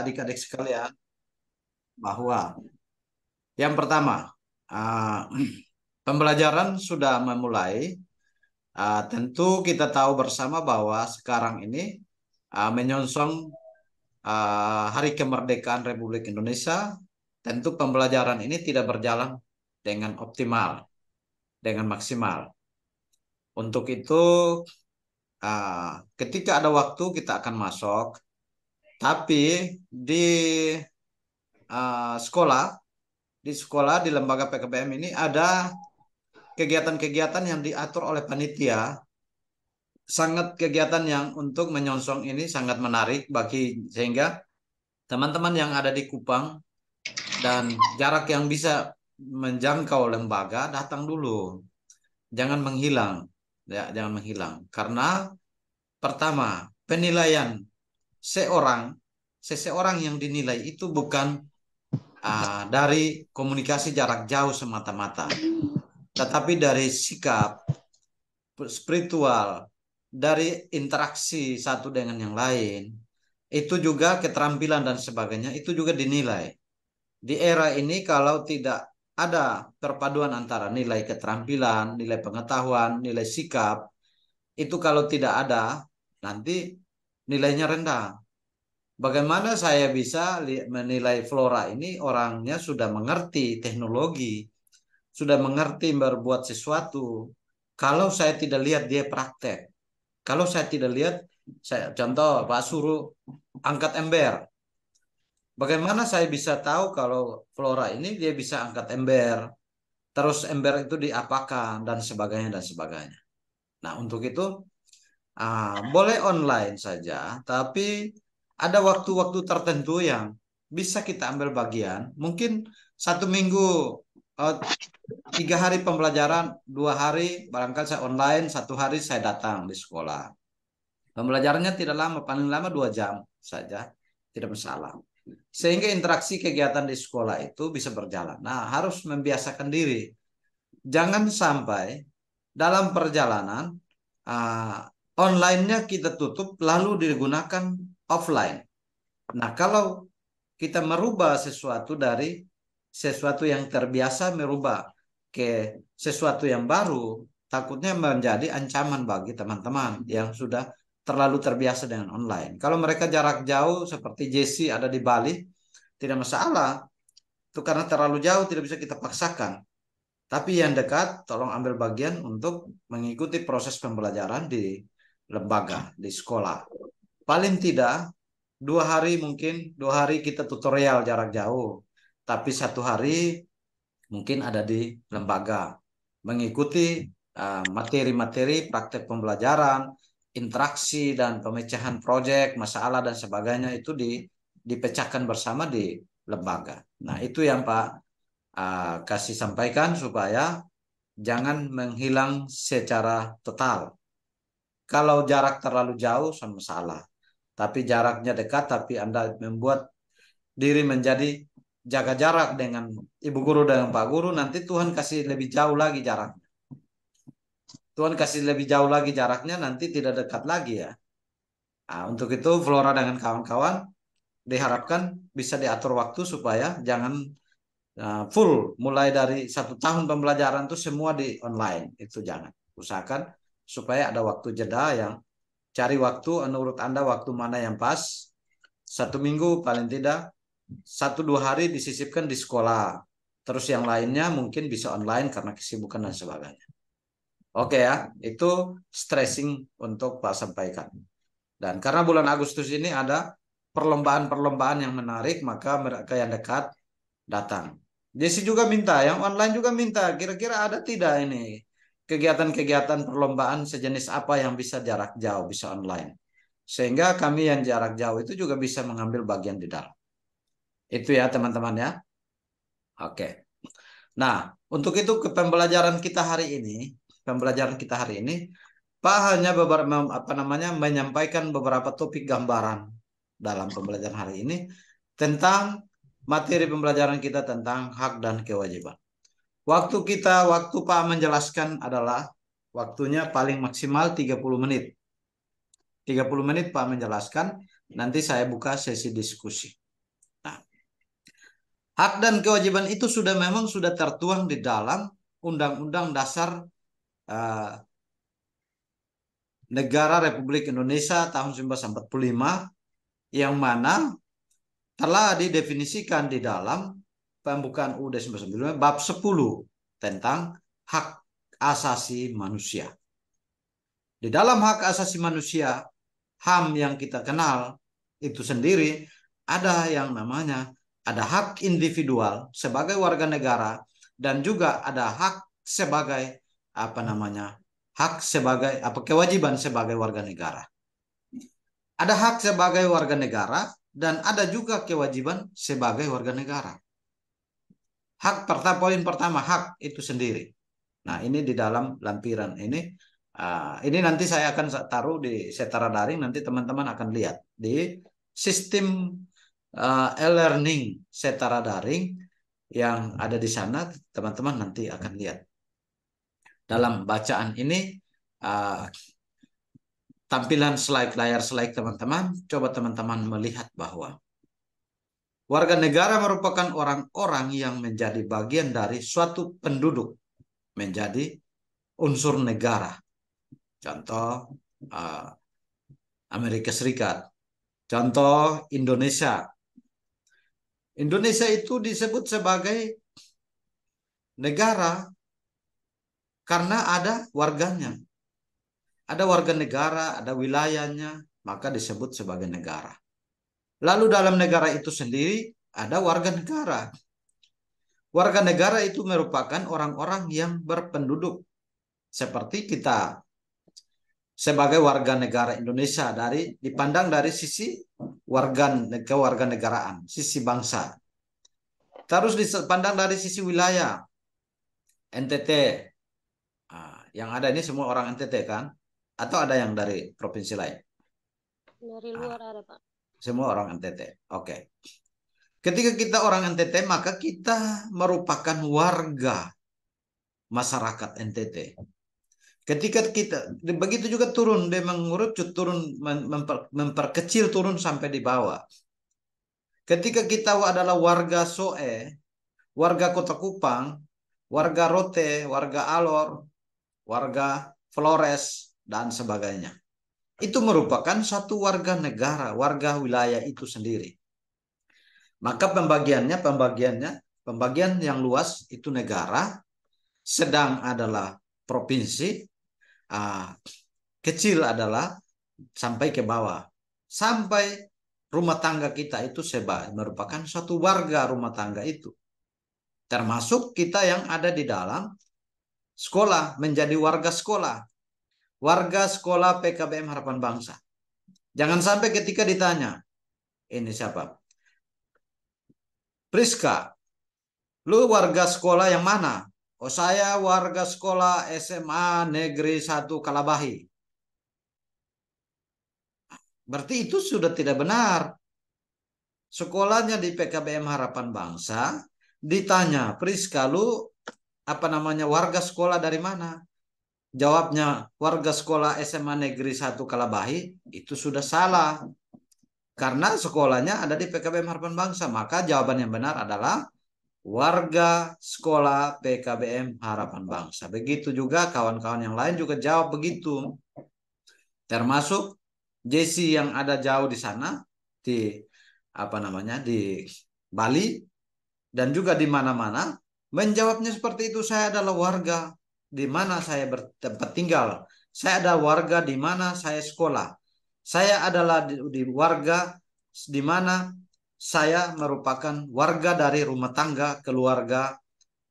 adik-adik sekalian bahwa yang pertama ah, pembelajaran sudah memulai. Ah, tentu kita tahu bersama bahwa sekarang ini uh, menyongsong Hari Kemerdekaan Republik Indonesia, tentu pembelajaran ini tidak berjalan dengan optimal, dengan maksimal. Untuk itu, ketika ada waktu kita akan masuk tapi di uh, sekolah, di sekolah di lembaga PKBM ini ada kegiatan-kegiatan yang diatur oleh panitia. Sangat kegiatan yang untuk menyongsong ini sangat menarik bagi sehingga teman-teman yang ada di Kupang dan jarak yang bisa menjangkau lembaga datang dulu. Jangan menghilang. Ya, jangan menghilang karena pertama penilaian seorang seseorang yang dinilai itu bukan uh, dari komunikasi jarak jauh semata-mata, tetapi dari sikap spiritual, dari interaksi satu dengan yang lain, itu juga keterampilan dan sebagainya itu juga dinilai. Di era ini kalau tidak ada perpaduan antara nilai keterampilan, nilai pengetahuan, nilai sikap, itu kalau tidak ada nanti nilainya rendah. Bagaimana saya bisa menilai Flora ini orangnya sudah mengerti teknologi, sudah mengerti berbuat sesuatu. Kalau saya tidak lihat dia praktek, kalau saya tidak lihat, saya contoh Pak suruh angkat ember. Bagaimana saya bisa tahu kalau Flora ini dia bisa angkat ember, terus ember itu diapakan dan sebagainya dan sebagainya. Nah untuk itu uh, boleh online saja, tapi ada waktu-waktu tertentu yang bisa kita ambil bagian. Mungkin satu minggu, eh, tiga hari pembelajaran, dua hari barangkali saya online, satu hari saya datang di sekolah. Pembelajarannya tidak lama, paling lama dua jam saja, tidak masalah. Sehingga interaksi kegiatan di sekolah itu bisa berjalan. Nah, harus membiasakan diri. Jangan sampai dalam perjalanan uh, online-nya kita tutup lalu digunakan offline. Nah, kalau kita merubah sesuatu dari sesuatu yang terbiasa merubah ke sesuatu yang baru, takutnya menjadi ancaman bagi teman-teman yang sudah terlalu terbiasa dengan online. Kalau mereka jarak jauh seperti Jesse ada di Bali, tidak masalah. Itu karena terlalu jauh tidak bisa kita paksakan. Tapi yang dekat tolong ambil bagian untuk mengikuti proses pembelajaran di lembaga, di sekolah paling tidak dua hari mungkin dua hari kita tutorial jarak jauh tapi satu hari mungkin ada di lembaga mengikuti eh, materi-materi uh, praktek pembelajaran interaksi dan pemecahan proyek masalah dan sebagainya itu di dipecahkan bersama di lembaga nah itu yang pak uh, kasih sampaikan supaya jangan menghilang secara total kalau jarak terlalu jauh sama salah tapi jaraknya dekat tapi Anda membuat diri menjadi jaga jarak dengan ibu guru dan pak guru nanti Tuhan kasih lebih jauh lagi jaraknya. Tuhan kasih lebih jauh lagi jaraknya nanti tidak dekat lagi ya. Nah, untuk itu Flora dengan kawan-kawan diharapkan bisa diatur waktu supaya jangan ah, full mulai dari satu tahun pembelajaran itu semua di online itu jangan usahakan supaya ada waktu jeda yang cari waktu menurut Anda waktu mana yang pas. Satu minggu paling tidak, satu dua hari disisipkan di sekolah. Terus yang lainnya mungkin bisa online karena kesibukan dan sebagainya. Oke ya, itu stressing untuk Pak sampaikan. Dan karena bulan Agustus ini ada perlombaan-perlombaan yang menarik, maka mereka yang dekat datang. Jesse juga minta, yang online juga minta, kira-kira ada tidak ini kegiatan-kegiatan perlombaan sejenis apa yang bisa jarak jauh, bisa online. Sehingga kami yang jarak jauh itu juga bisa mengambil bagian di dalam. Itu ya teman-teman ya. Oke. Nah, untuk itu ke pembelajaran kita hari ini, pembelajaran kita hari ini, Pak hanya beberapa apa namanya menyampaikan beberapa topik gambaran dalam pembelajaran hari ini tentang materi pembelajaran kita tentang hak dan kewajiban. Waktu kita, waktu Pak menjelaskan adalah waktunya paling maksimal 30 menit. 30 menit Pak menjelaskan, nanti saya buka sesi diskusi. Nah, hak dan kewajiban itu sudah memang sudah tertuang di dalam Undang-Undang Dasar uh, Negara Republik Indonesia tahun 1945 yang mana telah didefinisikan di dalam pembukaan UUD 1945 bab 10 tentang hak asasi manusia. Di dalam hak asasi manusia, HAM yang kita kenal itu sendiri ada yang namanya ada hak individual sebagai warga negara dan juga ada hak sebagai apa namanya? hak sebagai apa kewajiban sebagai warga negara. Ada hak sebagai warga negara dan ada juga kewajiban sebagai warga negara. Hak pertama poin pertama hak itu sendiri. Nah, ini di dalam lampiran ini Uh, ini nanti saya akan taruh di setara daring, nanti teman-teman akan lihat di sistem uh, e-learning setara daring yang ada di sana, teman-teman nanti akan lihat. Dalam bacaan ini, uh, tampilan slide layar slide teman-teman, coba teman-teman melihat bahwa Warga negara merupakan orang-orang yang menjadi bagian dari suatu penduduk, menjadi unsur negara. Contoh eh, Amerika Serikat, contoh Indonesia. Indonesia itu disebut sebagai negara karena ada warganya. Ada warga negara, ada wilayahnya, maka disebut sebagai negara. Lalu dalam negara itu sendiri ada warga negara. Warga negara itu merupakan orang-orang yang berpenduduk. Seperti kita sebagai warga negara Indonesia dari dipandang dari sisi warga negaraan, sisi bangsa. Terus dipandang dari sisi wilayah NTT. Ah, yang ada ini semua orang NTT kan? Atau ada yang dari provinsi lain? Dari luar ah. ada Pak semua orang NTT. Oke. Okay. Ketika kita orang NTT, maka kita merupakan warga masyarakat NTT. Ketika kita begitu juga turun, dia mengurut, turun memper, memperkecil turun sampai di bawah. Ketika kita adalah warga Soe, warga Kota Kupang, warga Rote, warga Alor, warga Flores dan sebagainya itu merupakan satu warga negara, warga wilayah itu sendiri. Maka pembagiannya, pembagiannya, pembagian yang luas itu negara, sedang adalah provinsi, ah, kecil adalah sampai ke bawah. Sampai rumah tangga kita itu seba merupakan satu warga rumah tangga itu. Termasuk kita yang ada di dalam sekolah menjadi warga sekolah warga sekolah PKBM Harapan Bangsa. Jangan sampai ketika ditanya, ini siapa? Priska, lu warga sekolah yang mana? Oh saya warga sekolah SMA Negeri 1 Kalabahi. Berarti itu sudah tidak benar. Sekolahnya di PKBM Harapan Bangsa ditanya, Priska lu apa namanya warga sekolah dari mana? jawabnya warga sekolah SMA Negeri 1 Kalabahi itu sudah salah. Karena sekolahnya ada di PKBM Harapan Bangsa. Maka jawaban yang benar adalah warga sekolah PKBM Harapan Bangsa. Begitu juga kawan-kawan yang lain juga jawab begitu. Termasuk Jesse yang ada jauh di sana di apa namanya di Bali dan juga di mana-mana menjawabnya seperti itu saya adalah warga di mana saya bertempat tinggal. Saya ada warga di mana saya sekolah. Saya adalah di, di warga di mana saya merupakan warga dari rumah tangga keluarga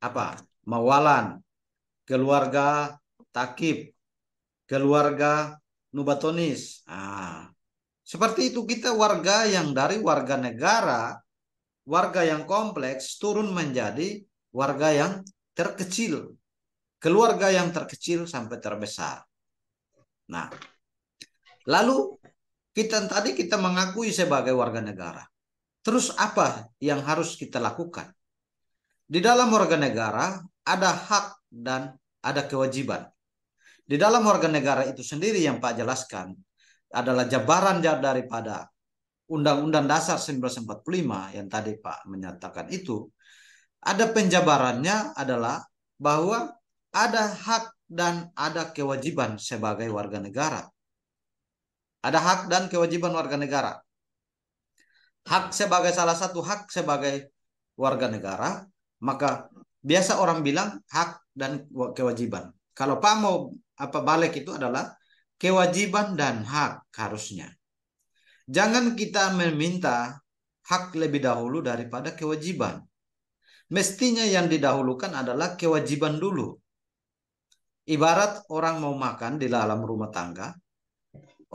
apa? Mawalan, keluarga Takib, keluarga Nubatonis. Ah, seperti itu kita warga yang dari warga negara, warga yang kompleks turun menjadi warga yang terkecil keluarga yang terkecil sampai terbesar. Nah, lalu kita tadi kita mengakui sebagai warga negara. Terus apa yang harus kita lakukan? Di dalam warga negara ada hak dan ada kewajiban. Di dalam warga negara itu sendiri yang Pak jelaskan adalah jabaran daripada Undang-Undang Dasar 1945 yang tadi Pak menyatakan itu. Ada penjabarannya adalah bahwa ada hak dan ada kewajiban sebagai warga negara. Ada hak dan kewajiban warga negara. Hak sebagai salah satu hak sebagai warga negara, maka biasa orang bilang hak dan kewajiban. Kalau Pak mau apa balik itu adalah kewajiban dan hak harusnya. Jangan kita meminta hak lebih dahulu daripada kewajiban. Mestinya yang didahulukan adalah kewajiban dulu. Ibarat orang mau makan di dalam rumah tangga,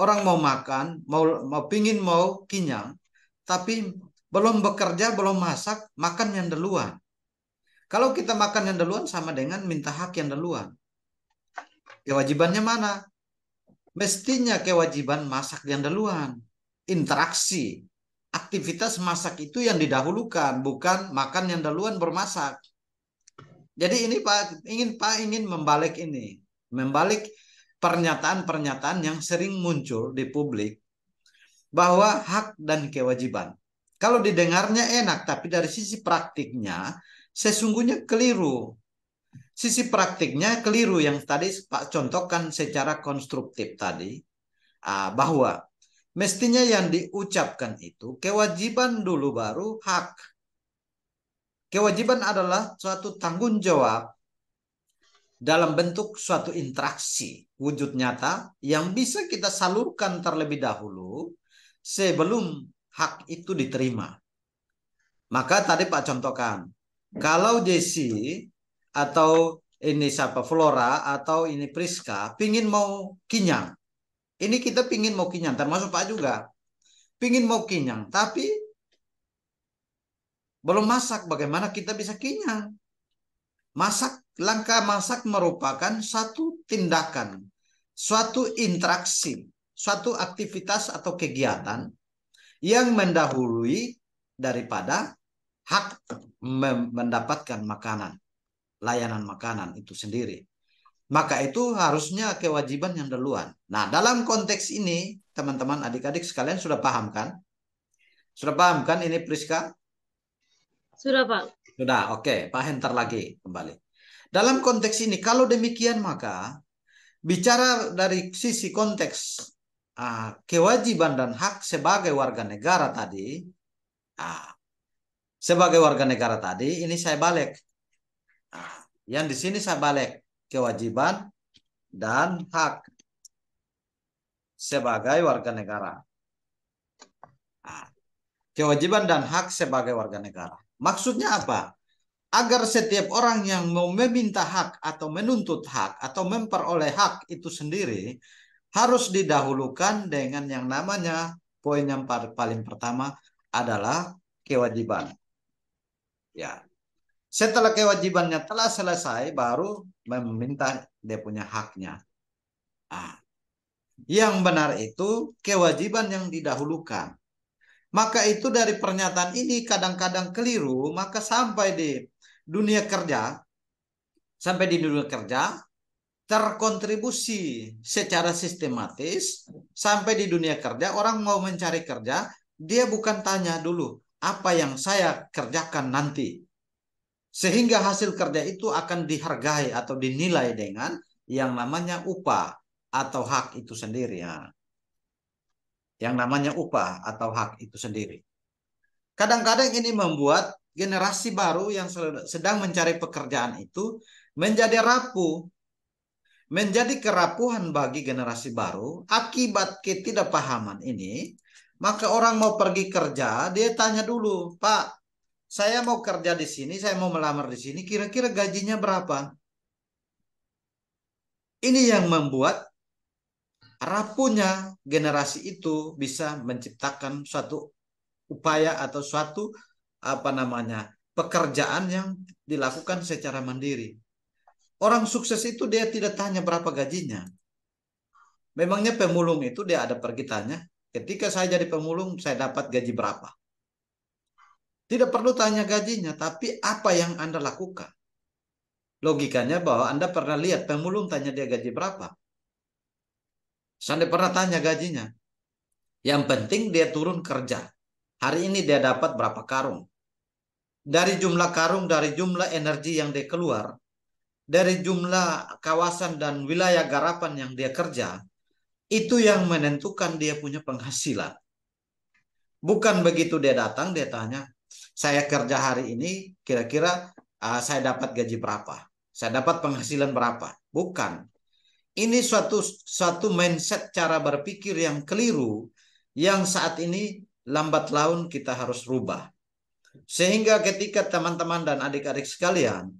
orang mau makan, mau, mau pingin mau kenyang, tapi belum bekerja, belum masak, makan yang duluan. Kalau kita makan yang duluan sama dengan minta hak yang duluan. Kewajibannya mana? Mestinya kewajiban masak yang duluan. Interaksi, aktivitas masak itu yang didahulukan, bukan makan yang duluan bermasak. Jadi ini Pak ingin Pak ingin membalik ini, membalik pernyataan-pernyataan yang sering muncul di publik bahwa hak dan kewajiban. Kalau didengarnya enak tapi dari sisi praktiknya sesungguhnya keliru. Sisi praktiknya keliru yang tadi Pak contohkan secara konstruktif tadi ah, bahwa mestinya yang diucapkan itu kewajiban dulu baru hak Kewajiban adalah suatu tanggung jawab dalam bentuk suatu interaksi wujud nyata yang bisa kita salurkan terlebih dahulu sebelum hak itu diterima. Maka tadi Pak contohkan, kalau Jesse atau ini siapa Flora atau ini Priska pingin mau kinyang. Ini kita pingin mau kinyang, termasuk Pak juga. Pingin mau kinyang, tapi belum masak, bagaimana kita bisa kenyang? Masak, langkah masak merupakan satu tindakan, suatu interaksi, suatu aktivitas atau kegiatan yang mendahului daripada hak mendapatkan makanan, layanan makanan itu sendiri. Maka itu harusnya kewajiban yang duluan. Nah, dalam konteks ini, teman-teman adik-adik sekalian sudah paham kan? Sudah paham kan ini Priska? Sudah, Pak. Sudah, oke. Okay. Pak Henter lagi kembali. Dalam konteks ini, kalau demikian maka bicara dari sisi konteks uh, kewajiban dan hak sebagai warga negara tadi, uh, sebagai warga negara tadi, ini saya balik. Uh, yang di sini saya balik kewajiban dan hak sebagai warga negara. Uh, kewajiban dan hak sebagai warga negara. Maksudnya apa? Agar setiap orang yang mau meminta hak atau menuntut hak atau memperoleh hak itu sendiri harus didahulukan dengan yang namanya poin yang paling pertama adalah kewajiban. Ya. Setelah kewajibannya telah selesai baru meminta dia punya haknya. Nah, yang benar itu kewajiban yang didahulukan. Maka itu dari pernyataan ini kadang-kadang keliru, maka sampai di dunia kerja, sampai di dunia kerja, terkontribusi secara sistematis sampai di dunia kerja orang mau mencari kerja dia bukan tanya dulu apa yang saya kerjakan nanti sehingga hasil kerja itu akan dihargai atau dinilai dengan yang namanya upah atau hak itu sendiri ya yang namanya upah atau hak itu sendiri. Kadang-kadang ini membuat generasi baru yang sedang mencari pekerjaan itu menjadi rapuh, menjadi kerapuhan bagi generasi baru akibat ketidakpahaman ini. Maka orang mau pergi kerja, dia tanya dulu, Pak, saya mau kerja di sini, saya mau melamar di sini, kira-kira gajinya berapa? Ini yang membuat Rapunya generasi itu bisa menciptakan suatu upaya atau suatu apa namanya pekerjaan yang dilakukan secara mandiri. Orang sukses itu dia tidak tanya berapa gajinya. Memangnya pemulung itu dia ada pergi tanya, ketika saya jadi pemulung saya dapat gaji berapa? Tidak perlu tanya gajinya, tapi apa yang Anda lakukan? Logikanya bahwa Anda pernah lihat pemulung tanya dia gaji berapa. Saya pernah tanya gajinya. Yang penting dia turun kerja. Hari ini dia dapat berapa karung. Dari jumlah karung, dari jumlah energi yang dia keluar, dari jumlah kawasan dan wilayah garapan yang dia kerja, itu yang menentukan dia punya penghasilan. Bukan begitu dia datang, dia tanya, saya kerja hari ini kira-kira uh, saya dapat gaji berapa? Saya dapat penghasilan berapa? Bukan. Ini suatu suatu mindset cara berpikir yang keliru yang saat ini lambat laun kita harus rubah. Sehingga ketika teman-teman dan adik-adik sekalian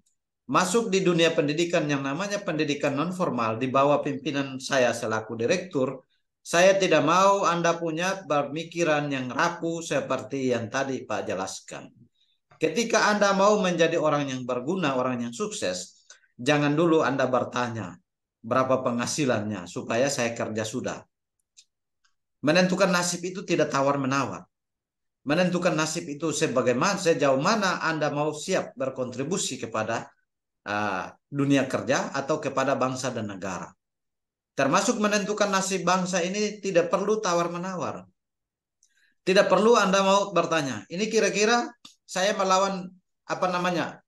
masuk di dunia pendidikan yang namanya pendidikan non formal di bawah pimpinan saya selaku direktur, saya tidak mau Anda punya pemikiran yang rapuh seperti yang tadi Pak jelaskan. Ketika Anda mau menjadi orang yang berguna, orang yang sukses, jangan dulu Anda bertanya, berapa penghasilannya supaya saya kerja sudah. Menentukan nasib itu tidak tawar-menawar. Menentukan nasib itu sebagaimana sejauh mana Anda mau siap berkontribusi kepada uh, dunia kerja atau kepada bangsa dan negara. Termasuk menentukan nasib bangsa ini tidak perlu tawar-menawar. Tidak perlu Anda mau bertanya, ini kira-kira saya melawan apa namanya?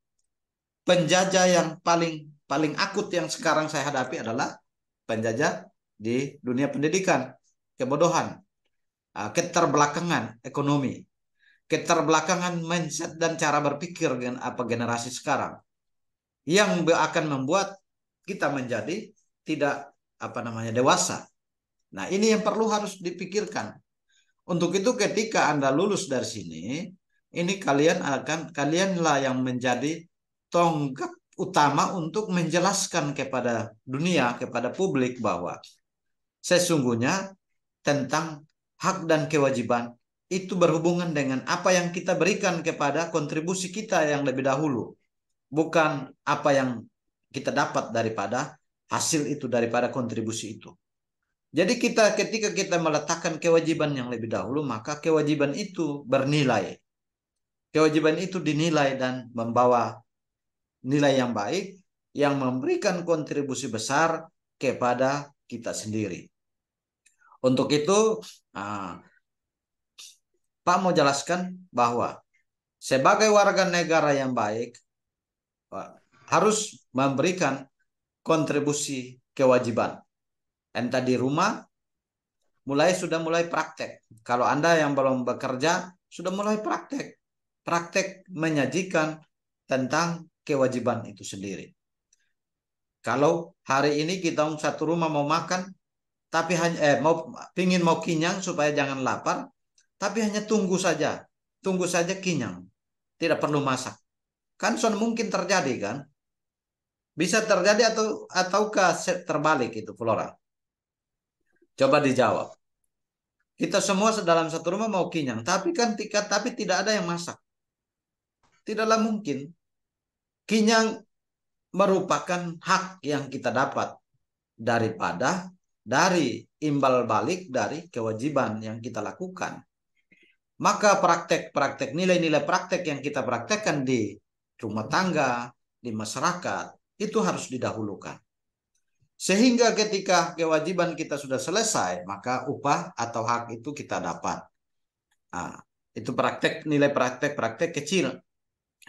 penjajah yang paling paling akut yang sekarang saya hadapi adalah penjajah di dunia pendidikan, kebodohan, ah, keterbelakangan ekonomi, keterbelakangan mindset dan cara berpikir dengan apa generasi sekarang yang akan membuat kita menjadi tidak apa namanya dewasa. Nah, ini yang perlu harus dipikirkan. Untuk itu ketika Anda lulus dari sini, ini kalian akan kalianlah yang menjadi tonggak utama untuk menjelaskan kepada dunia, kepada publik bahwa sesungguhnya tentang hak dan kewajiban itu berhubungan dengan apa yang kita berikan kepada kontribusi kita yang lebih dahulu, bukan apa yang kita dapat daripada hasil itu daripada kontribusi itu. Jadi kita ketika kita meletakkan kewajiban yang lebih dahulu, maka kewajiban itu bernilai. Kewajiban itu dinilai dan membawa nilai yang baik yang memberikan kontribusi besar kepada kita sendiri. Untuk itu, ah, Pak mau jelaskan bahwa sebagai warga negara yang baik harus memberikan kontribusi kewajiban. Entah di rumah, mulai sudah mulai praktek. Kalau Anda yang belum bekerja, sudah mulai praktek. Praktek menyajikan tentang kewajiban itu sendiri. Kalau hari ini kita satu rumah mau makan, tapi hanya eh, mau pingin mau kinyang supaya jangan lapar, tapi hanya tunggu saja, tunggu saja kinyang, tidak perlu masak. Kan son mungkin terjadi kan? Bisa terjadi atau ataukah terbalik itu Flora? Coba dijawab. Kita semua dalam satu rumah mau kinyang, tapi kan tiket tapi tidak ada yang masak. Tidaklah mungkin kinyang merupakan hak yang kita dapat daripada dari imbal balik dari kewajiban yang kita lakukan. Maka praktek-praktek nilai-nilai praktek yang kita praktekkan di rumah tangga, di masyarakat itu harus didahulukan. Sehingga ketika kewajiban kita sudah selesai, maka upah atau hak itu kita dapat. Nah, itu praktek nilai praktek-praktek kecil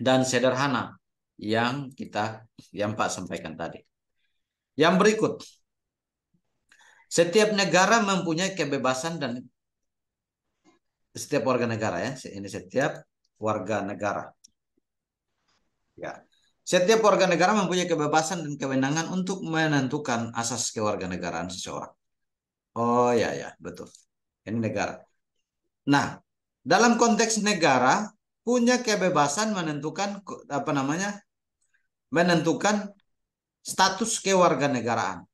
dan sederhana yang kita yang Pak sampaikan tadi. Yang berikut, setiap negara mempunyai kebebasan dan setiap warga negara ya, ini setiap warga negara. Ya. Setiap warga negara mempunyai kebebasan dan kewenangan untuk menentukan asas kewarganegaraan seseorang. Oh ya ya, betul. Ini negara. Nah, dalam konteks negara punya kebebasan menentukan apa namanya? menentukan status kewarganegaraan.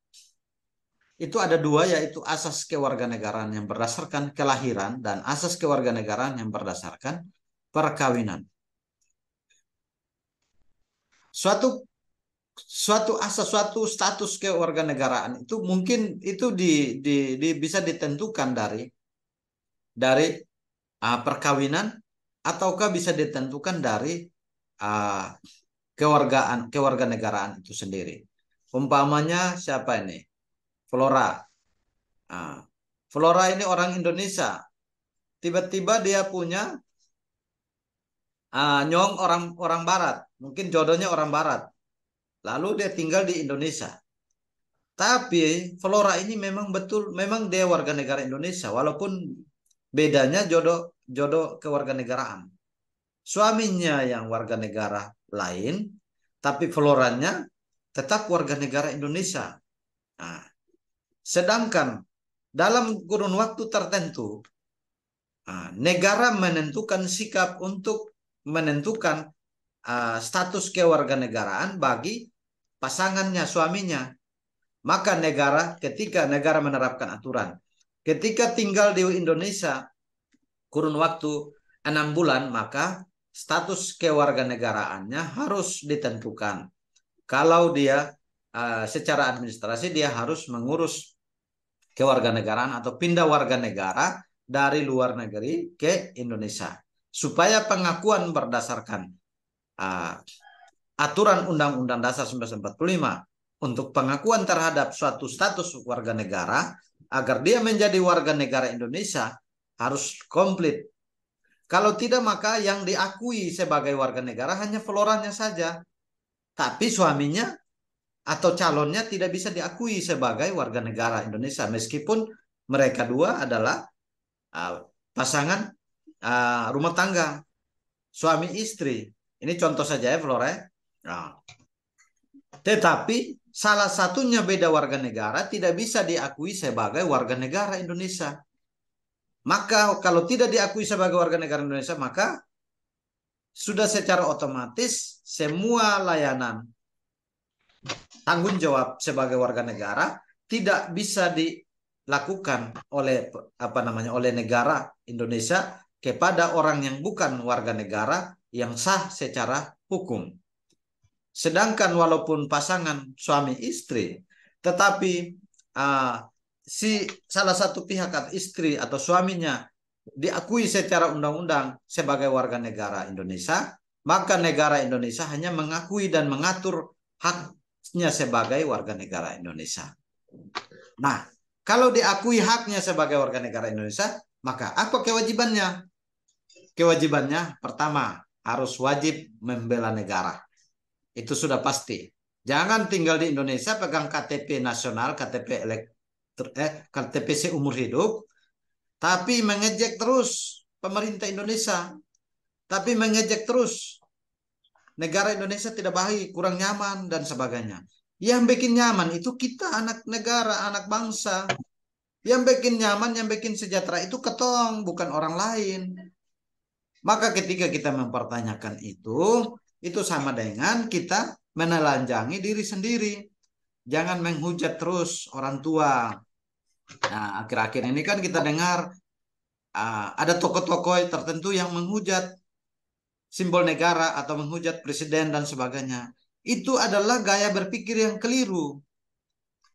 Itu ada dua yaitu asas kewarganegaraan yang berdasarkan kelahiran dan asas kewarganegaraan yang berdasarkan perkawinan. Suatu suatu asas suatu status kewarganegaraan itu mungkin itu di, di, di bisa ditentukan dari dari uh, perkawinan ataukah bisa ditentukan dari uh, kewargaan kewarganegaraan itu sendiri. Umpamanya siapa ini? Flora. Nah, Flora ini orang Indonesia. Tiba-tiba dia punya uh, nyong orang orang Barat. Mungkin jodohnya orang Barat. Lalu dia tinggal di Indonesia. Tapi Flora ini memang betul, memang dia warga negara Indonesia. Walaupun bedanya jodoh jodoh kewarganegaraan. Suaminya yang warga negara lain, tapi florannya tetap warga negara Indonesia. Nah, sedangkan dalam kurun waktu tertentu, nah, negara menentukan sikap untuk menentukan uh, status kewarganegaraan bagi pasangannya, suaminya. Maka negara ketika negara menerapkan aturan, ketika tinggal di Indonesia kurun waktu enam bulan, maka status kewarganegaraannya harus ditentukan. Kalau dia uh, secara administrasi dia harus mengurus kewarganegaraan atau pindah warga negara dari luar negeri ke Indonesia supaya pengakuan berdasarkan uh, aturan Undang-Undang Dasar 1945 untuk pengakuan terhadap suatu status warga negara agar dia menjadi warga negara Indonesia harus komplit kalau tidak maka yang diakui sebagai warga negara hanya Floranya saja. Tapi suaminya atau calonnya tidak bisa diakui sebagai warga negara Indonesia meskipun mereka dua adalah uh, pasangan uh, rumah tangga suami istri. Ini contoh saja ya Flora. Nah. Tetapi salah satunya beda warga negara tidak bisa diakui sebagai warga negara Indonesia. Maka kalau tidak diakui sebagai warga negara Indonesia, maka sudah secara otomatis semua layanan tanggung jawab sebagai warga negara tidak bisa dilakukan oleh apa namanya oleh negara Indonesia kepada orang yang bukan warga negara yang sah secara hukum. Sedangkan walaupun pasangan suami istri, tetapi uh, si salah satu pihak istri atau suaminya diakui secara undang-undang sebagai warga negara Indonesia, maka negara Indonesia hanya mengakui dan mengatur haknya sebagai warga negara Indonesia. Nah, kalau diakui haknya sebagai warga negara Indonesia, maka apa kewajibannya? Kewajibannya pertama harus wajib membela negara. Itu sudah pasti. Jangan tinggal di Indonesia pegang KTP nasional, KTP elek eh, KTPC umur hidup, tapi mengejek terus pemerintah Indonesia, tapi mengejek terus negara Indonesia tidak baik, kurang nyaman dan sebagainya. Yang bikin nyaman itu kita anak negara, anak bangsa. Yang bikin nyaman, yang bikin sejahtera itu ketong, bukan orang lain. Maka ketika kita mempertanyakan itu, itu sama dengan kita menelanjangi diri sendiri jangan menghujat terus orang tua. Nah, akhir-akhir ini kan kita dengar uh, ada tokoh-tokoh tertentu yang menghujat simbol negara atau menghujat presiden dan sebagainya. Itu adalah gaya berpikir yang keliru.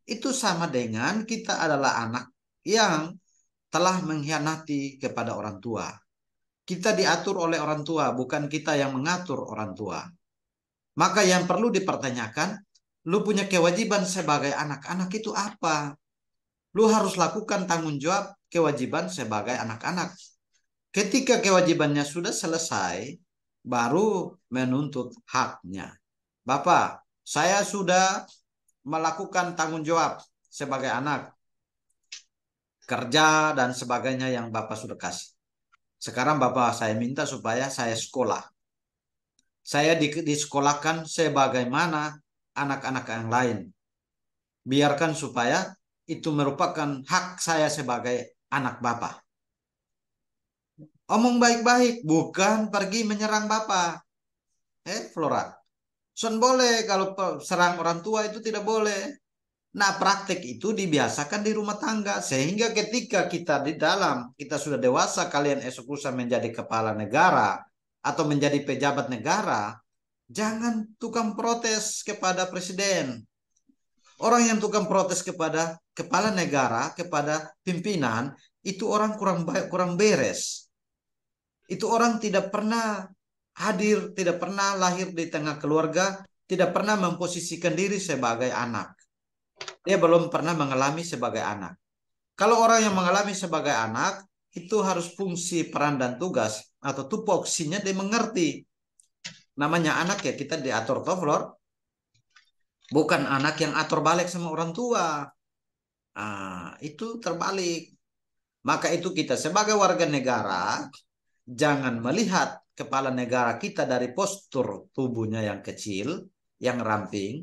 Itu sama dengan kita adalah anak yang telah mengkhianati kepada orang tua. Kita diatur oleh orang tua, bukan kita yang mengatur orang tua. Maka yang perlu dipertanyakan, Lu punya kewajiban sebagai anak-anak itu apa? Lu harus lakukan tanggung jawab kewajiban sebagai anak-anak. Ketika kewajibannya sudah selesai, baru menuntut haknya. Bapak, saya sudah melakukan tanggung jawab sebagai anak. Kerja dan sebagainya yang Bapak sudah kasih. Sekarang Bapak saya minta supaya saya sekolah. Saya di, disekolahkan sebagaimana anak-anak yang lain. Biarkan supaya itu merupakan hak saya sebagai anak bapak. Omong baik-baik, bukan pergi menyerang bapak. Eh, Flora. Son boleh kalau serang orang tua itu tidak boleh. Nah, praktik itu dibiasakan di rumah tangga sehingga ketika kita di dalam, kita sudah dewasa, kalian esok usah menjadi kepala negara atau menjadi pejabat negara, Jangan tukang protes kepada presiden. Orang yang tukang protes kepada kepala negara, kepada pimpinan, itu orang kurang baik, kurang beres. Itu orang tidak pernah hadir, tidak pernah lahir di tengah keluarga, tidak pernah memposisikan diri sebagai anak. Dia belum pernah mengalami sebagai anak. Kalau orang yang mengalami sebagai anak, itu harus fungsi peran dan tugas atau tupoksinya dia mengerti namanya anak ya kita diatur toflor bukan anak yang atur balik sama orang tua nah, itu terbalik maka itu kita sebagai warga negara jangan melihat kepala negara kita dari postur tubuhnya yang kecil yang ramping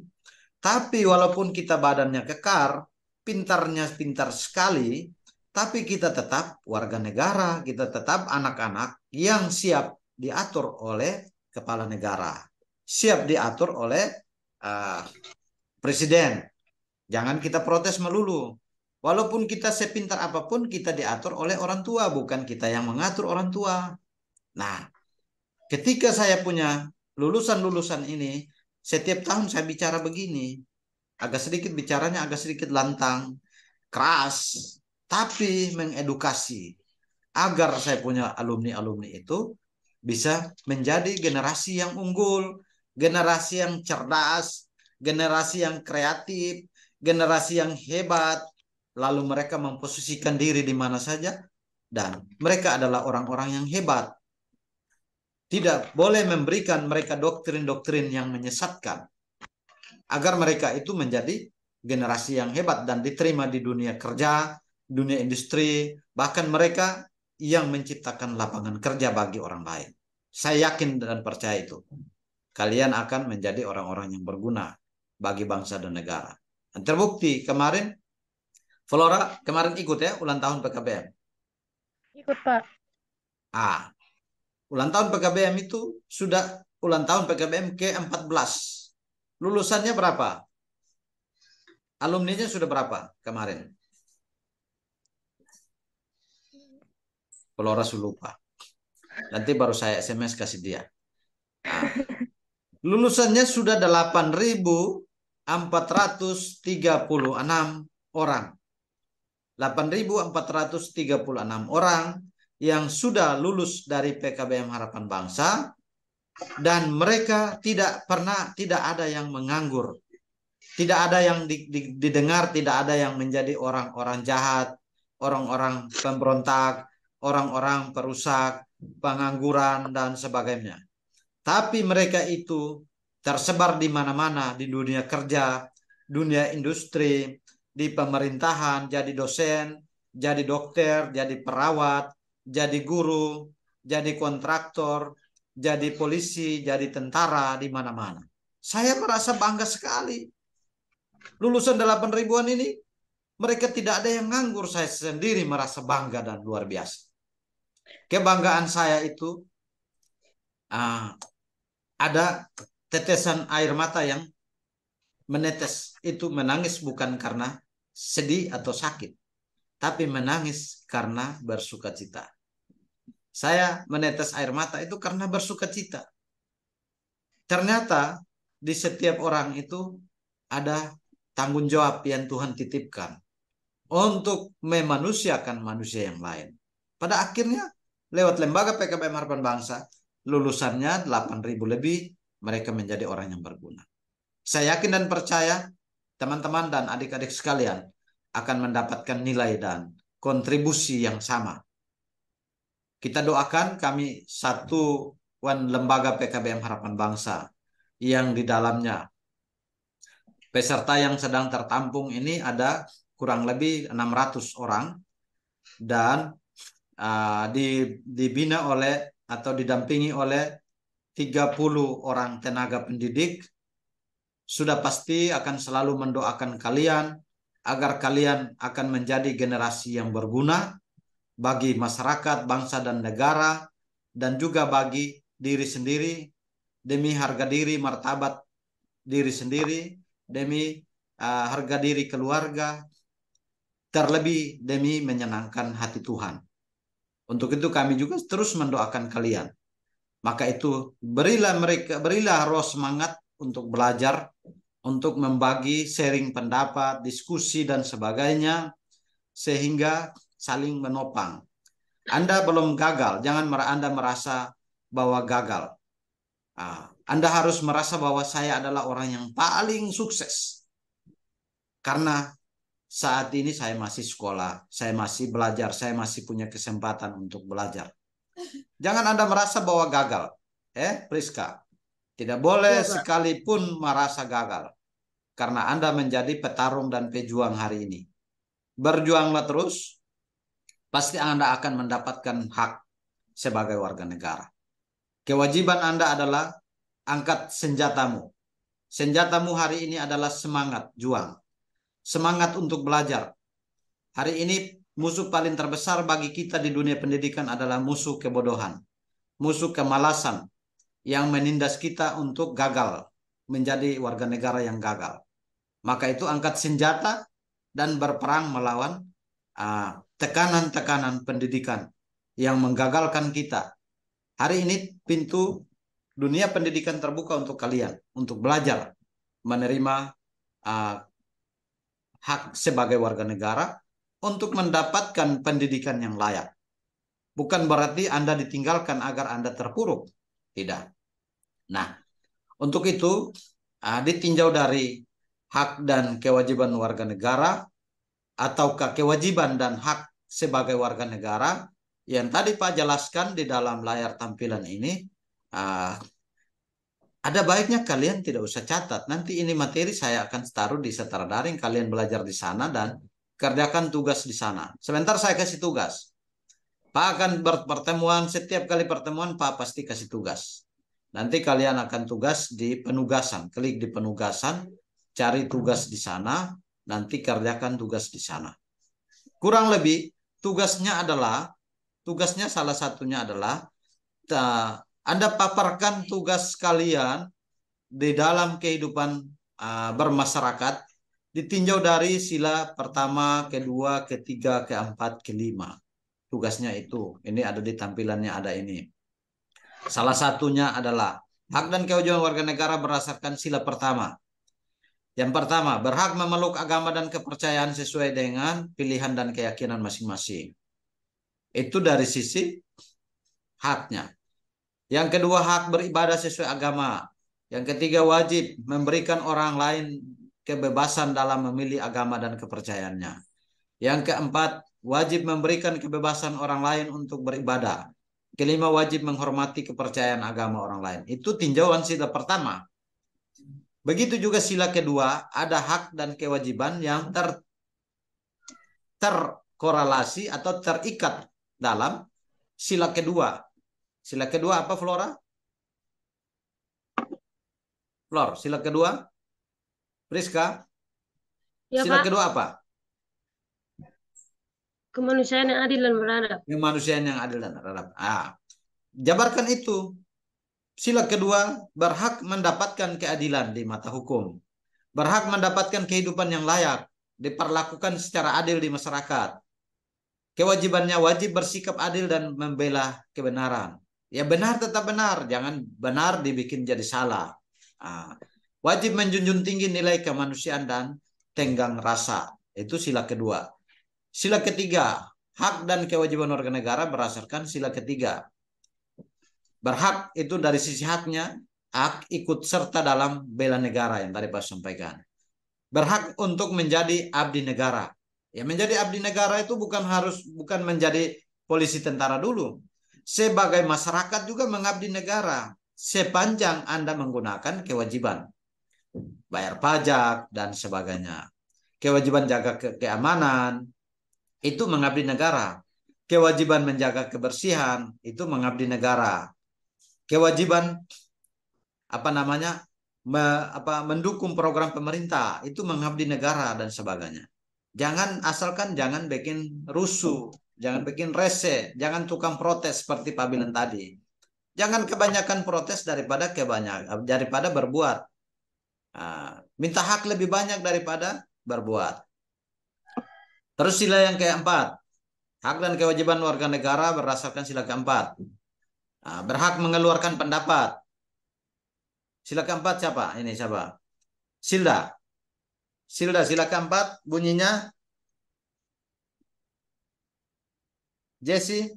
tapi walaupun kita badannya kekar pintarnya pintar sekali tapi kita tetap warga negara kita tetap anak-anak yang siap diatur oleh kepala negara. Siap diatur oleh uh, presiden. Jangan kita protes melulu. Walaupun kita sepintar apapun, kita diatur oleh orang tua, bukan kita yang mengatur orang tua. Nah, ketika saya punya lulusan-lulusan ini, setiap tahun saya bicara begini. Agak sedikit bicaranya agak sedikit lantang, keras, tapi mengedukasi. Agar saya punya alumni-alumni itu bisa menjadi generasi yang unggul, generasi yang cerdas, generasi yang kreatif, generasi yang hebat. Lalu mereka memposisikan diri di mana saja dan mereka adalah orang-orang yang hebat. Tidak boleh memberikan mereka doktrin-doktrin yang menyesatkan agar mereka itu menjadi generasi yang hebat dan diterima di dunia kerja, dunia industri, bahkan mereka yang menciptakan lapangan kerja bagi orang lain. Saya yakin dan percaya itu. Kalian akan menjadi orang-orang yang berguna bagi bangsa dan negara. Dan terbukti kemarin Flora kemarin ikut ya ulang tahun PKBM. Ikut Pak. Ah, ulang tahun PKBM itu sudah ulang tahun PKBM ke-14. Lulusannya berapa? Alumninya sudah berapa kemarin? Flora lupa. Nanti baru saya SMS kasih dia. Nah, lulusannya sudah 8.436 orang. 8.436 orang yang sudah lulus dari PKBM Harapan Bangsa dan mereka tidak pernah tidak ada yang menganggur. Tidak ada yang didengar, tidak ada yang menjadi orang-orang jahat, orang-orang pemberontak, orang-orang perusak, pengangguran, dan sebagainya. Tapi mereka itu tersebar di mana-mana, di dunia kerja, dunia industri, di pemerintahan, jadi dosen, jadi dokter, jadi perawat, jadi guru, jadi kontraktor, jadi polisi, jadi tentara di mana-mana. Saya merasa bangga sekali. Lulusan delapan ribuan ini, mereka tidak ada yang nganggur. Saya sendiri merasa bangga dan luar biasa. Kebanggaan saya itu uh, ada tetesan air mata yang menetes itu menangis bukan karena sedih atau sakit, tapi menangis karena bersuka cita. Saya menetes air mata itu karena bersuka cita. Ternyata di setiap orang itu ada tanggung jawab yang Tuhan titipkan untuk memanusiakan manusia yang lain. Pada akhirnya lewat lembaga PKBM Harapan Bangsa, lulusannya 8.000 lebih, mereka menjadi orang yang berguna. Saya yakin dan percaya teman-teman dan adik-adik sekalian akan mendapatkan nilai dan kontribusi yang sama. Kita doakan kami satu lembaga PKBM Harapan Bangsa yang di dalamnya peserta yang sedang tertampung ini ada kurang lebih 600 orang dan Ah, di dibina oleh atau didampingi oleh 30 orang tenaga pendidik sudah pasti akan selalu mendoakan kalian agar kalian akan menjadi generasi yang berguna bagi masyarakat, bangsa dan negara dan juga bagi diri sendiri demi harga diri martabat diri sendiri demi uh, harga diri keluarga terlebih demi menyenangkan hati Tuhan. Untuk itu kami juga terus mendoakan kalian. Maka itu berilah mereka berilah roh semangat untuk belajar, untuk membagi sharing pendapat, diskusi dan sebagainya sehingga saling menopang. Anda belum gagal, jangan Anda merasa bahwa gagal. Ah, Anda harus merasa bahwa saya adalah orang yang paling sukses. Karena saat ini saya masih sekolah, saya masih belajar, saya masih punya kesempatan untuk belajar. Jangan Anda merasa bahwa gagal. Eh, Priska. Tidak boleh ya, sekalipun merasa gagal. Karena Anda menjadi petarung dan pejuang hari ini. Berjuanglah terus, pasti Anda akan mendapatkan hak sebagai warga negara. Kewajiban Anda adalah angkat senjatamu. Senjatamu hari ini adalah semangat juang semangat untuk belajar. Hari ini musuh paling terbesar bagi kita di dunia pendidikan adalah musuh kebodohan, musuh kemalasan yang menindas kita untuk gagal, menjadi warga negara yang gagal. Maka itu angkat senjata dan berperang melawan ah, tekanan-tekanan uh, pendidikan yang menggagalkan kita. Hari ini pintu dunia pendidikan terbuka untuk kalian untuk belajar menerima uh, hak sebagai warga negara untuk mendapatkan pendidikan yang layak. Bukan berarti Anda ditinggalkan agar Anda terpuruk. Tidak. Nah, untuk itu ah, ditinjau dari hak dan kewajiban warga negara ataukah kewajiban dan hak sebagai warga negara yang tadi Pak jelaskan di dalam layar tampilan ini ah, ada baiknya kalian tidak usah catat. Nanti ini materi saya akan taruh di setara daring. Kalian belajar di sana dan kerjakan tugas di sana. Sebentar saya kasih tugas. Pak akan berpertemuan. Setiap kali pertemuan Pak pasti kasih tugas. Nanti kalian akan tugas di penugasan. Klik di penugasan. Cari tugas di sana. Nanti kerjakan tugas di sana. Kurang lebih tugasnya adalah. Tugasnya salah satunya adalah. Anda paparkan tugas kalian di dalam kehidupan uh, bermasyarakat ditinjau dari sila pertama, kedua, ketiga, keempat, kelima. Tugasnya itu. Ini ada di tampilannya ada ini. Salah satunya adalah hak dan kewajiban warga negara berdasarkan sila pertama. Yang pertama, berhak memeluk agama dan kepercayaan sesuai dengan pilihan dan keyakinan masing-masing. Itu dari sisi haknya. Yang kedua hak beribadah sesuai agama. Yang ketiga wajib memberikan orang lain kebebasan dalam memilih agama dan kepercayaannya. Yang keempat wajib memberikan kebebasan orang lain untuk beribadah. Kelima wajib menghormati kepercayaan agama orang lain. Itu tinjauan sila pertama. Begitu juga sila kedua, ada hak dan kewajiban yang ter terkorelasi atau terikat dalam sila kedua. Sila kedua apa Flora? Flor, sila kedua. Priska? Ya, sila Pak. kedua apa? Kemanusiaan yang adil dan beradab. Kemanusiaan yang adil dan beradab. Ah. Jabarkan itu. Sila kedua, berhak mendapatkan keadilan di mata hukum. Berhak mendapatkan kehidupan yang layak, diperlakukan secara adil di masyarakat. Kewajibannya wajib bersikap adil dan membela kebenaran. Ya benar tetap benar, jangan benar dibikin jadi salah. Ah, wajib menjunjung tinggi nilai kemanusiaan dan tenggang rasa. Itu sila kedua. Sila ketiga, hak dan kewajiban warga negara berdasarkan sila ketiga. Berhak itu dari sisi haknya, hak ikut serta dalam bela negara yang tadi Pak sampaikan. Berhak untuk menjadi abdi negara. Ya menjadi abdi negara itu bukan harus bukan menjadi polisi tentara dulu, sebagai masyarakat juga mengabdi negara sepanjang Anda menggunakan kewajiban. Bayar pajak dan sebagainya. Kewajiban jaga ke keamanan itu mengabdi negara. Kewajiban menjaga kebersihan itu mengabdi negara. Kewajiban apa namanya? Me, apa mendukung program pemerintah itu mengabdi negara dan sebagainya. Jangan asalkan jangan bikin rusuh Jangan bikin rese, jangan tukang protes seperti Pak Bilen tadi. Jangan kebanyakan protes daripada kebanyakan daripada berbuat. Nah, minta hak lebih banyak daripada berbuat. Terus sila yang keempat, hak dan kewajiban warga negara berdasarkan sila keempat. Nah, berhak mengeluarkan pendapat. Sila keempat siapa? Ini siapa? Silda. Silda sila keempat bunyinya Jesse.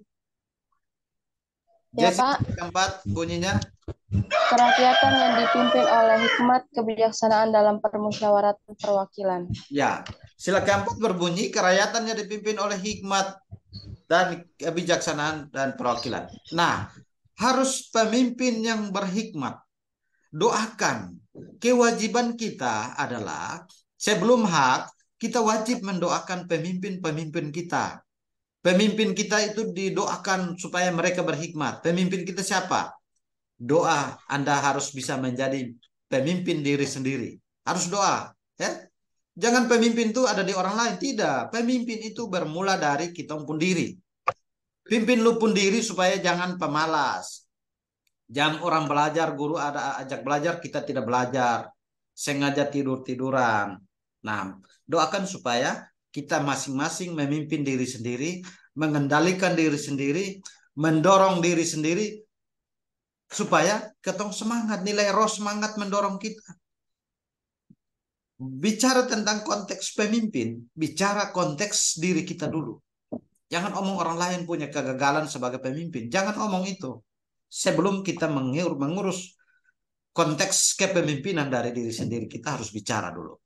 Ya, Jesse Pak. keempat bunyinya. Kerakyatan yang dipimpin oleh hikmat kebijaksanaan dalam permusyawaratan perwakilan. Ya, silakan keempat berbunyi kerakyatan yang dipimpin oleh hikmat dan kebijaksanaan dan perwakilan. Nah, harus pemimpin yang berhikmat. Doakan. Kewajiban kita adalah sebelum hak kita wajib mendoakan pemimpin-pemimpin kita Pemimpin kita itu didoakan supaya mereka berhikmat. Pemimpin kita siapa? Doa. Anda harus bisa menjadi pemimpin diri sendiri. Harus doa. Ya? Jangan pemimpin itu ada di orang lain. Tidak. Pemimpin itu bermula dari kita pun diri. Pimpin lu pun diri supaya jangan pemalas. Jam orang belajar, guru ada ajak belajar, kita tidak belajar. Sengaja tidur-tiduran. Nah, doakan supaya kita masing-masing memimpin diri sendiri, mengendalikan diri sendiri, mendorong diri sendiri supaya ketong semangat, nilai roh semangat mendorong kita. Bicara tentang konteks pemimpin, bicara konteks diri kita dulu. Jangan omong orang lain punya kegagalan sebagai pemimpin. Jangan omong itu. Sebelum kita mengurus konteks kepemimpinan dari diri sendiri, kita harus bicara dulu.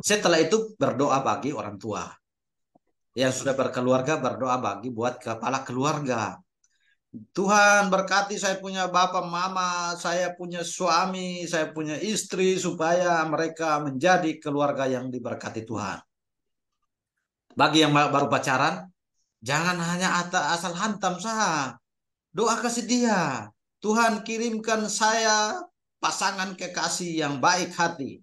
Setelah itu berdoa bagi orang tua. Yang sudah berkeluarga berdoa bagi buat kepala keluarga. Tuhan berkati saya punya bapak mama, saya punya suami, saya punya istri supaya mereka menjadi keluarga yang diberkati Tuhan. Bagi yang baru pacaran, jangan hanya asal hantam sah. Doa kasih dia. Tuhan kirimkan saya pasangan kekasih yang baik hati,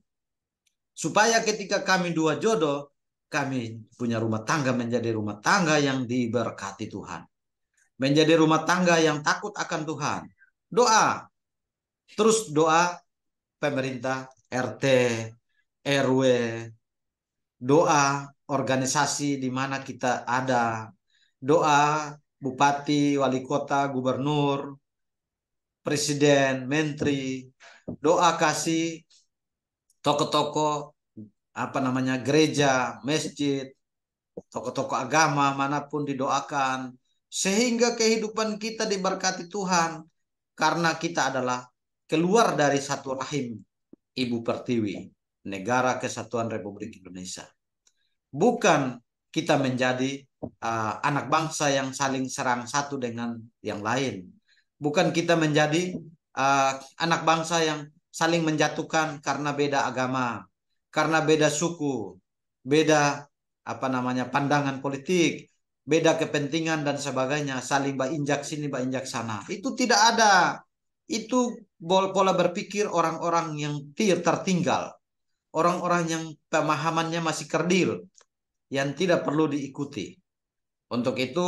Supaya ketika kami dua jodoh, kami punya rumah tangga menjadi rumah tangga yang diberkati Tuhan. Menjadi rumah tangga yang takut akan Tuhan. Doa. Terus doa pemerintah, RT, RW, doa organisasi di mana kita ada, doa bupati, wali kota, gubernur, presiden, menteri, doa kasih toko-toko apa namanya gereja, masjid, toko-toko agama manapun didoakan sehingga kehidupan kita diberkati Tuhan karena kita adalah keluar dari satu rahim Ibu Pertiwi, Negara Kesatuan Republik Indonesia. Bukan kita menjadi uh, anak bangsa yang saling serang satu dengan yang lain. Bukan kita menjadi uh, anak bangsa yang saling menjatuhkan karena beda agama karena beda suku, beda apa namanya pandangan politik, beda kepentingan dan sebagainya, saling injak sini injak sana. Itu tidak ada. Itu pola berpikir orang-orang yang tertinggal, orang-orang yang pemahamannya masih kerdil, yang tidak perlu diikuti. Untuk itu,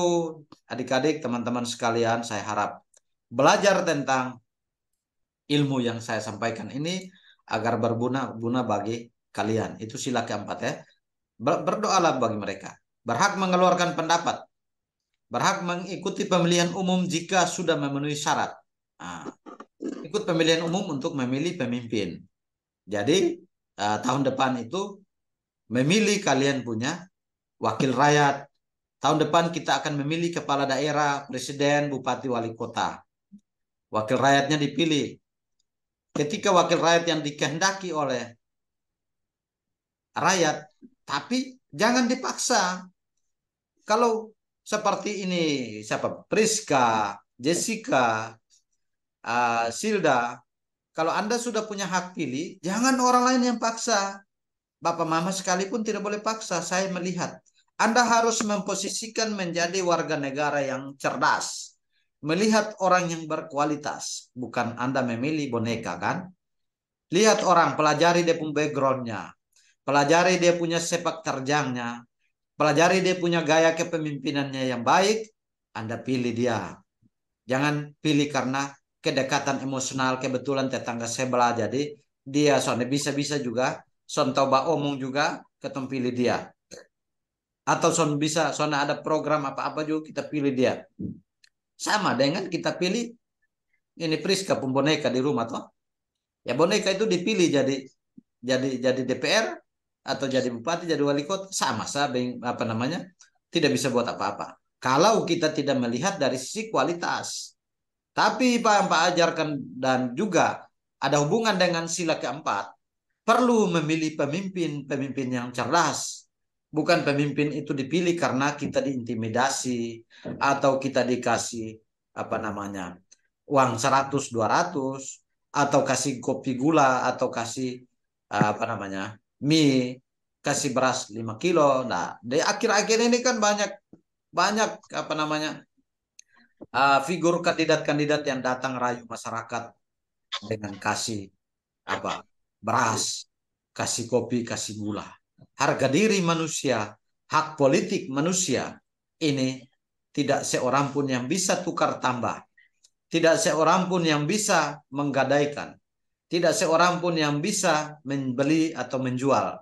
adik-adik, teman-teman sekalian, saya harap belajar tentang ilmu yang saya sampaikan ini agar berguna guna bagi kalian. Itu sila keempat ya. Berdoalah bagi mereka. Berhak mengeluarkan pendapat. Berhak mengikuti pemilihan umum jika sudah memenuhi syarat. Nah, ikut pemilihan umum untuk memilih pemimpin. Jadi uh, tahun depan itu memilih kalian punya wakil rakyat. Tahun depan kita akan memilih kepala daerah, presiden, bupati, wali kota. Wakil rakyatnya dipilih. Ketika wakil rakyat yang dikehendaki oleh rakyat, tapi jangan dipaksa. Kalau seperti ini, siapa Priska, Jessica, uh, Silda, kalau Anda sudah punya hak pilih, jangan orang lain yang paksa. Bapak Mama sekalipun tidak boleh paksa, saya melihat. Anda harus memposisikan menjadi warga negara yang cerdas. Melihat orang yang berkualitas. Bukan Anda memilih boneka kan? Lihat orang, pelajari depung backgroundnya pelajari dia punya sepak terjangnya, pelajari dia punya gaya kepemimpinannya yang baik, Anda pilih dia. Jangan pilih karena kedekatan emosional kebetulan tetangga sebelah jadi dia soalnya bisa-bisa juga son toba omong juga ketemu pilih dia atau son bisa soalnya ada program apa-apa juga kita pilih dia sama dengan kita pilih ini Priska boneka di rumah toh ya boneka itu dipilih jadi jadi jadi DPR atau jadi bupati jadi wali kota sama saja apa namanya tidak bisa buat apa-apa kalau kita tidak melihat dari sisi kualitas tapi Pak Pak ajarkan dan juga ada hubungan dengan sila keempat perlu memilih pemimpin pemimpin yang cerdas bukan pemimpin itu dipilih karena kita diintimidasi atau kita dikasih apa namanya uang 100 200 atau kasih kopi gula atau kasih apa namanya mie kasih beras 5 kilo nah di akhir-akhir ini kan banyak banyak apa namanya uh, figur kandidat-kandidat yang datang rayu masyarakat dengan kasih apa beras kasih kopi kasih gula harga diri manusia hak politik manusia ini tidak seorang pun yang bisa tukar tambah tidak seorang pun yang bisa menggadaikan tidak seorang pun yang bisa membeli atau menjual.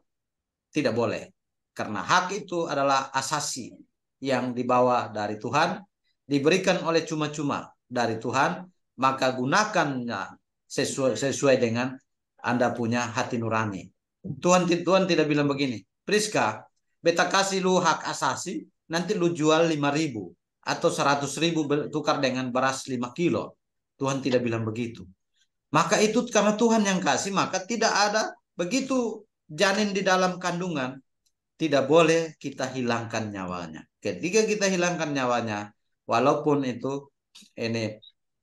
Tidak boleh. Karena hak itu adalah asasi yang dibawa dari Tuhan, diberikan oleh cuma-cuma dari Tuhan, maka gunakannya sesuai, sesuai dengan Anda punya hati nurani. Tuhan Tuhan tidak bilang begini, Priska, beta kasih lu hak asasi, nanti lu jual 5 ribu atau 100 ribu tukar dengan beras 5 kilo. Tuhan tidak bilang begitu. Maka itu karena Tuhan yang kasih, maka tidak ada begitu janin di dalam kandungan. Tidak boleh kita hilangkan nyawanya. Ketika kita hilangkan nyawanya, walaupun itu ini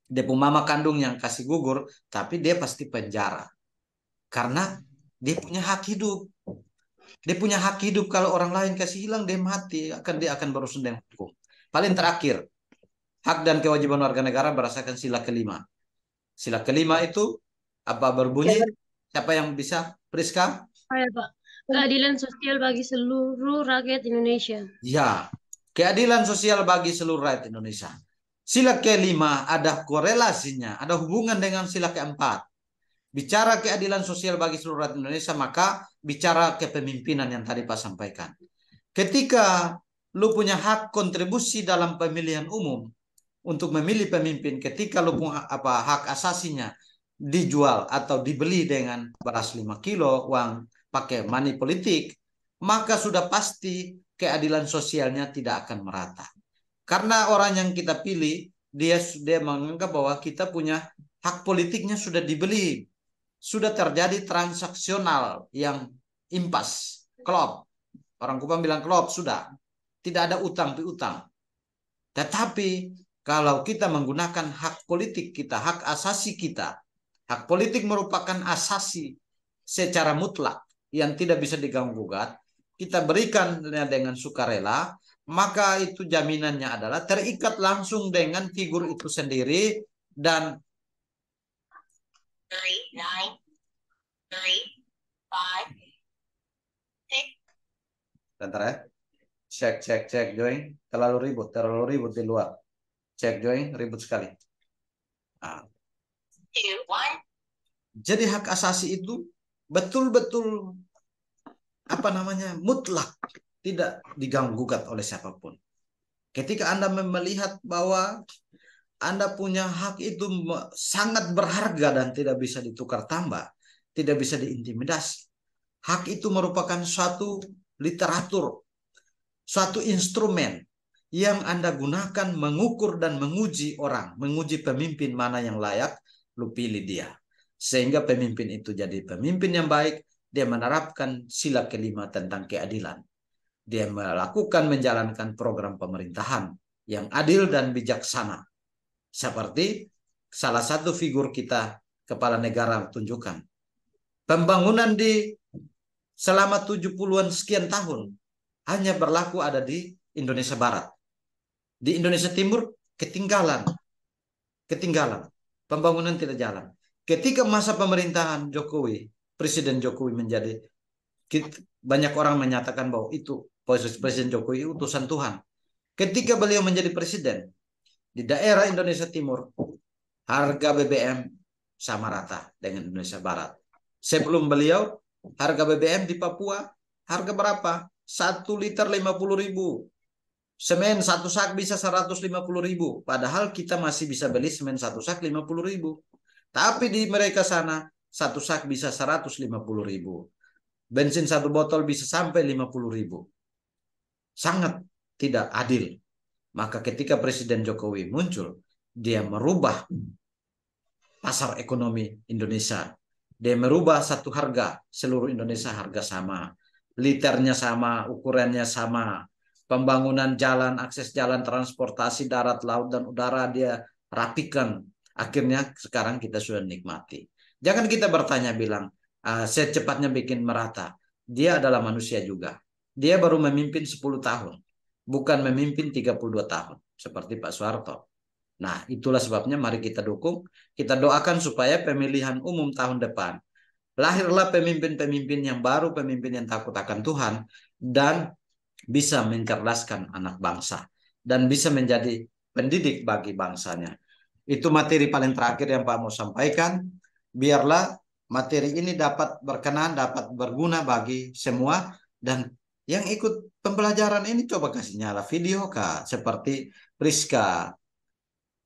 depo mama kandung yang kasih gugur, tapi dia pasti penjara. Karena dia punya hak hidup. Dia punya hak hidup kalau orang lain kasih hilang dia mati, akan dia akan berurusan dengan hukum. Paling terakhir, hak dan kewajiban warga negara berdasarkan sila kelima. Sila kelima itu apa berbunyi? Ya, ya. Siapa yang bisa? Priska? Oh, ya Pak. Keadilan sosial bagi seluruh rakyat Indonesia. Ya, keadilan sosial bagi seluruh rakyat Indonesia. Sila kelima ada korelasinya, ada hubungan dengan sila keempat. Bicara keadilan sosial bagi seluruh rakyat Indonesia, maka bicara kepemimpinan yang tadi Pak sampaikan. Ketika lu punya hak kontribusi dalam pemilihan umum, untuk memilih pemimpin ketika lubung apa hak asasinya dijual atau dibeli dengan beras 5 kilo uang pakai money politik maka sudah pasti keadilan sosialnya tidak akan merata karena orang yang kita pilih dia sudah menganggap bahwa kita punya hak politiknya sudah dibeli sudah terjadi transaksional yang impas klop orang Kupang bilang klop sudah tidak ada utang piutang tetapi kalau kita menggunakan hak politik kita, hak asasi kita. Hak politik merupakan asasi secara mutlak yang tidak bisa diganggu-gugat. Kita berikan dengan sukarela, maka itu jaminannya adalah terikat langsung dengan figur itu sendiri dan Three, nine, three, five, ya. Cek, cek, cek, join. Terlalu ribut, terlalu ribut di luar. Cek join ribut sekali. Nah. Jadi hak asasi itu betul-betul apa namanya mutlak tidak diganggu oleh siapapun. Ketika Anda melihat bahwa Anda punya hak itu sangat berharga dan tidak bisa ditukar tambah, tidak bisa diintimidasi. Hak itu merupakan suatu literatur, suatu instrumen yang Anda gunakan mengukur dan menguji orang, menguji pemimpin mana yang layak, lu pilih dia. Sehingga pemimpin itu jadi pemimpin yang baik, dia menerapkan sila kelima tentang keadilan. Dia melakukan menjalankan program pemerintahan yang adil dan bijaksana. Seperti salah satu figur kita kepala negara tunjukkan. Pembangunan di selama 70-an sekian tahun hanya berlaku ada di Indonesia Barat. Di Indonesia Timur ketinggalan. Ketinggalan. Pembangunan tidak jalan. Ketika masa pemerintahan Jokowi, Presiden Jokowi menjadi banyak orang menyatakan bahwa itu Presiden Jokowi utusan Tuhan. Ketika beliau menjadi presiden di daerah Indonesia Timur, harga BBM sama rata dengan Indonesia Barat. Sebelum beliau, harga BBM di Papua harga berapa? Satu liter lima puluh ribu. Semen satu sak bisa 150 ribu. Padahal kita masih bisa beli semen satu sak 50 ribu. Tapi di mereka sana satu sak bisa 150 ribu. Bensin satu botol bisa sampai 50 ribu. Sangat tidak adil. Maka ketika Presiden Jokowi muncul, dia merubah pasar ekonomi Indonesia. Dia merubah satu harga, seluruh Indonesia harga sama. Liternya sama, ukurannya sama, pembangunan jalan, akses jalan, transportasi darat, laut, dan udara dia rapikan. Akhirnya sekarang kita sudah nikmati. Jangan kita bertanya bilang, uh, ah, cepatnya bikin merata. Dia adalah manusia juga. Dia baru memimpin 10 tahun, bukan memimpin 32 tahun, seperti Pak Soeharto. Nah, itulah sebabnya mari kita dukung, kita doakan supaya pemilihan umum tahun depan lahirlah pemimpin-pemimpin yang baru, pemimpin yang takut akan Tuhan, dan bisa mencerdaskan anak bangsa dan bisa menjadi pendidik bagi bangsanya. Itu materi paling terakhir yang Pak mau sampaikan. Biarlah materi ini dapat berkenan, dapat berguna bagi semua dan yang ikut pembelajaran ini coba kasih nyala video kak seperti Priska.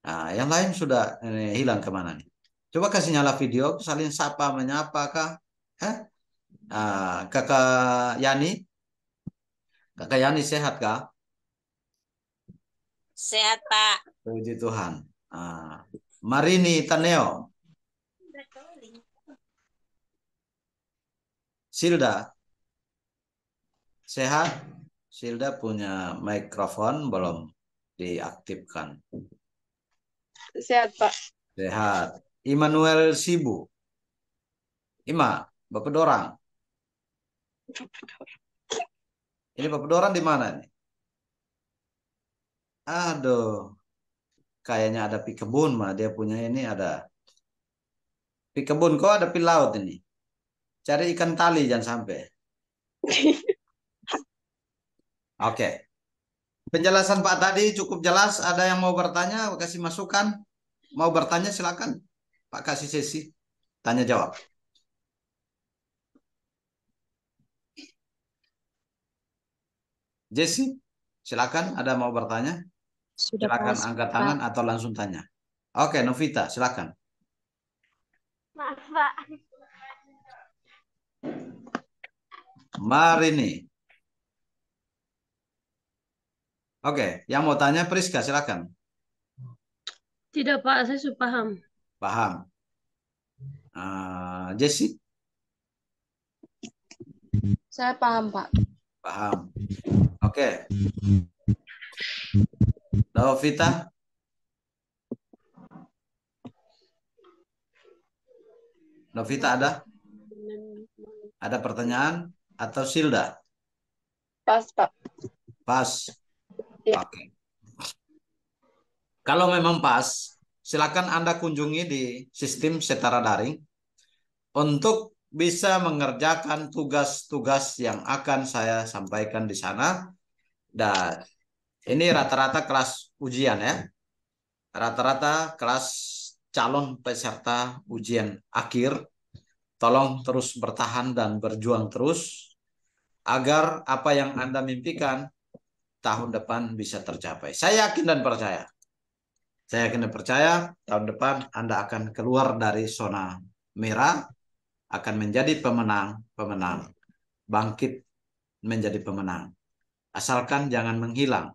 Nah, yang lain sudah eh, hilang kemana nih? Coba kasih nyala video, saling sapa menyapa kak. Eh? Nah, kakak Yani, Kakak Yani sehat kak? Sehat Pak. Puji Tuhan. Ah. Marini Taneo. Silda. Sehat? Silda punya mikrofon belum diaktifkan. Sehat Pak. Sehat. Immanuel Sibu. Ima, Bapak Dorang. Bapak Dorang. Ini pepedoran di mana ini? Aduh, kayaknya ada pi kebun mah dia punya ini ada pi kebun kok ada pi laut ini. Cari ikan tali jangan sampai. Oke. Okay. Penjelasan Pak tadi cukup jelas. Ada yang mau bertanya, kasih masukan. Mau bertanya silakan. Pak kasih sesi. Tanya jawab. Jesse, silakan ada mau bertanya? Sudah silakan pas, angkat Pak. tangan atau langsung tanya. Oke, Novita, silakan. Maaf, Pak. Marini. Oke, yang mau tanya Priska, silakan. Tidak, Pak, saya sudah paham. Paham. Uh, Jesse? Saya paham, Pak. Paham. Oke. Okay. Novita. Novita ada? Ada pertanyaan atau Silda? Pas, Pak. Pas. Ya. Oke. Okay. Kalau memang pas, silakan Anda kunjungi di sistem setara daring untuk bisa mengerjakan tugas-tugas yang akan saya sampaikan di sana dan ini rata-rata kelas ujian ya. Rata-rata kelas calon peserta ujian akhir. Tolong terus bertahan dan berjuang terus agar apa yang Anda mimpikan tahun depan bisa tercapai. Saya yakin dan percaya. Saya yakin dan percaya tahun depan Anda akan keluar dari zona merah, akan menjadi pemenang, pemenang, bangkit menjadi pemenang asalkan jangan menghilang.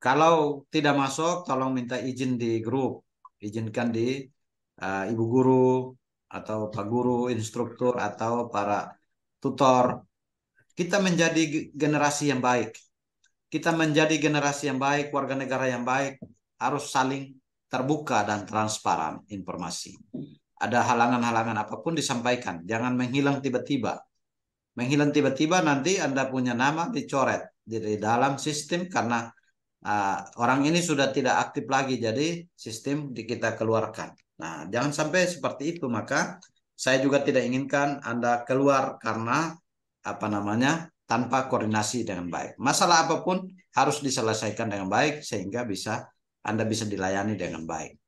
Kalau tidak masuk, tolong minta izin di grup, izinkan di uh, ibu guru atau pak guru, instruktur atau para tutor. Kita menjadi generasi yang baik. Kita menjadi generasi yang baik, warga negara yang baik harus saling terbuka dan transparan informasi. Ada halangan-halangan apapun disampaikan, jangan menghilang tiba-tiba Menghilang tiba-tiba nanti Anda punya nama dicoret di dalam sistem karena uh, orang ini sudah tidak aktif lagi jadi sistem di kita keluarkan. Nah, jangan sampai seperti itu maka saya juga tidak inginkan Anda keluar karena apa namanya? tanpa koordinasi dengan baik. Masalah apapun harus diselesaikan dengan baik sehingga bisa Anda bisa dilayani dengan baik.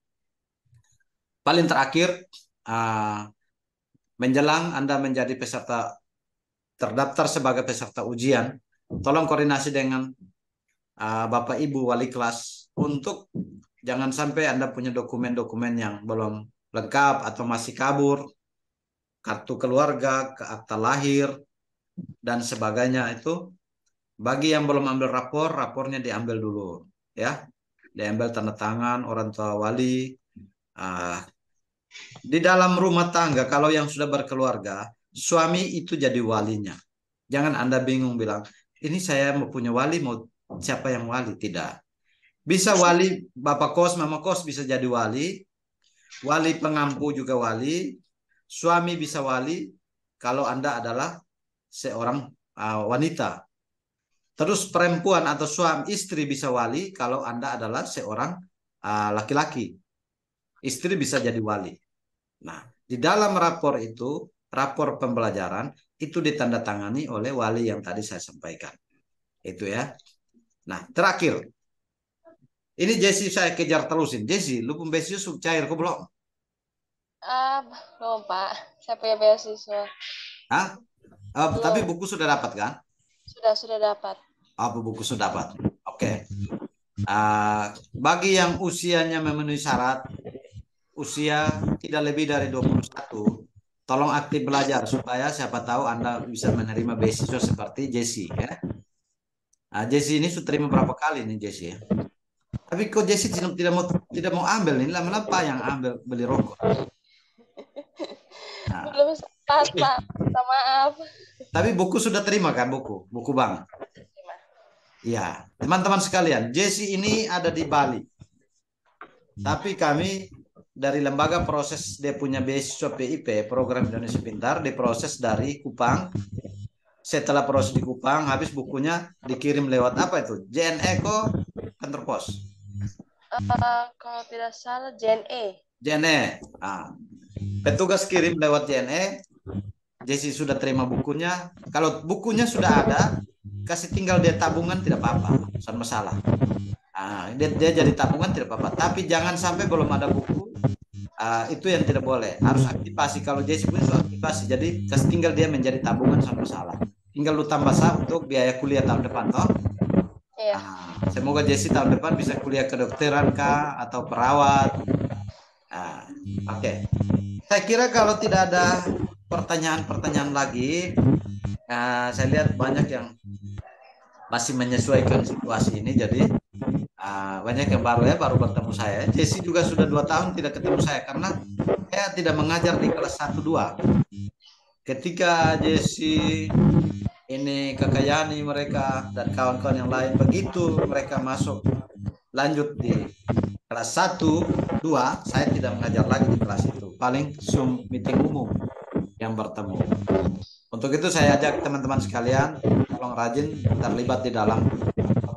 Paling terakhir uh, menjelang Anda menjadi peserta terdaftar sebagai peserta ujian, tolong koordinasi dengan uh, Bapak Ibu wali kelas untuk jangan sampai Anda punya dokumen-dokumen yang belum lengkap atau masih kabur, kartu keluarga, ke akta lahir dan sebagainya itu bagi yang belum ambil rapor, rapornya diambil dulu ya. Diambil tanda tangan orang tua wali. Uh, di dalam rumah tangga kalau yang sudah berkeluarga suami itu jadi walinya. Jangan Anda bingung bilang, ini saya mau punya wali, mau siapa yang wali? Tidak. Bisa wali Bapak Kos, Mama Kos bisa jadi wali. Wali pengampu juga wali. Suami bisa wali kalau Anda adalah seorang uh, wanita. Terus perempuan atau suami istri bisa wali kalau Anda adalah seorang uh, laki-laki. istri bisa jadi wali. Nah, di dalam rapor itu rapor pembelajaran itu ditandatangani oleh wali yang tadi saya sampaikan. Itu ya. Nah, terakhir. Ini Jesse saya kejar terusin. Jesse, lu pun beasiswa cair kok belum? Uh, belum, Pak. Saya punya beasiswa. Hah? Uh, tapi buku sudah dapat kan? Sudah, sudah dapat. Oh, buku sudah dapat. Oke. Okay. Uh, bagi yang usianya memenuhi syarat, usia tidak lebih dari 21, tolong aktif belajar supaya siapa tahu Anda bisa menerima beasiswa seperti Jesse ya. Nah, Jesse ini sudah terima berapa kali nih Jesse ya? Tapi kok Jesse tidak, tidak mau tidak mau ambil nih lama-lama yang ambil beli rokok? Nah. Belum sempat Pak, maaf. Tapi buku sudah terima kan buku, buku bang. Iya, teman-teman sekalian, Jesse ini ada di Bali. Hmm. Tapi kami dari lembaga proses dia punya beasiswa PIP program Indonesia Pintar diproses dari Kupang setelah proses di Kupang habis bukunya dikirim lewat apa itu JNE ko kantor pos uh, kalau tidak salah JNE JNE ah. petugas kirim lewat JNE Jesse sudah terima bukunya kalau bukunya sudah ada kasih tinggal dia tabungan tidak apa-apa bukan masalah Ah, dia, dia jadi tabungan tidak apa-apa. Tapi jangan sampai belum ada buku. Uh, itu yang tidak boleh. Harus pasti Kalau Jesse punya sudah aktifasi. Jadi tinggal dia menjadi tabungan sama salah. Tinggal lu tambah sah untuk biaya kuliah tahun depan, toh. Iya. Nah, semoga Jesse tahun depan bisa kuliah kedokteran kah atau perawat. Ah, oke. Okay. Saya kira kalau tidak ada pertanyaan-pertanyaan lagi, uh, saya lihat banyak yang masih menyesuaikan situasi ini. Jadi Ah, banyak yang baru ya baru bertemu saya. Jesse juga sudah dua tahun tidak ketemu saya karena saya tidak mengajar di kelas 1 2. Ketika Jesse ini kekayaan mereka dan kawan-kawan yang lain begitu mereka masuk lanjut di kelas 1 2 saya tidak mengajar lagi di kelas itu. Paling Zoom meeting umum yang bertemu. Untuk itu saya ajak teman-teman sekalian tolong rajin terlibat di dalam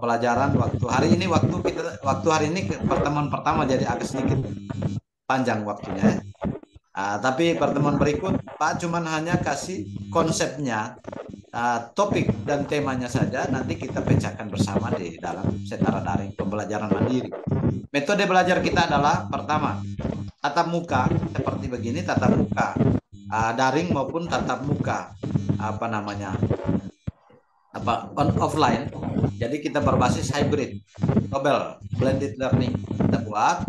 pelajaran waktu hari ini waktu kita waktu hari ini pertemuan pertama jadi agak sedikit panjang waktunya. Uh, tapi pertemuan berikut Pak cuman hanya kasih konsepnya, uh, topik dan temanya saja. Nanti kita pecahkan bersama di dalam setara daring pembelajaran mandiri. Metode belajar kita adalah pertama tatap muka seperti begini tatap muka uh, daring maupun tatap muka apa namanya apa on offline jadi kita berbasis hybrid Nobel blended learning kita buat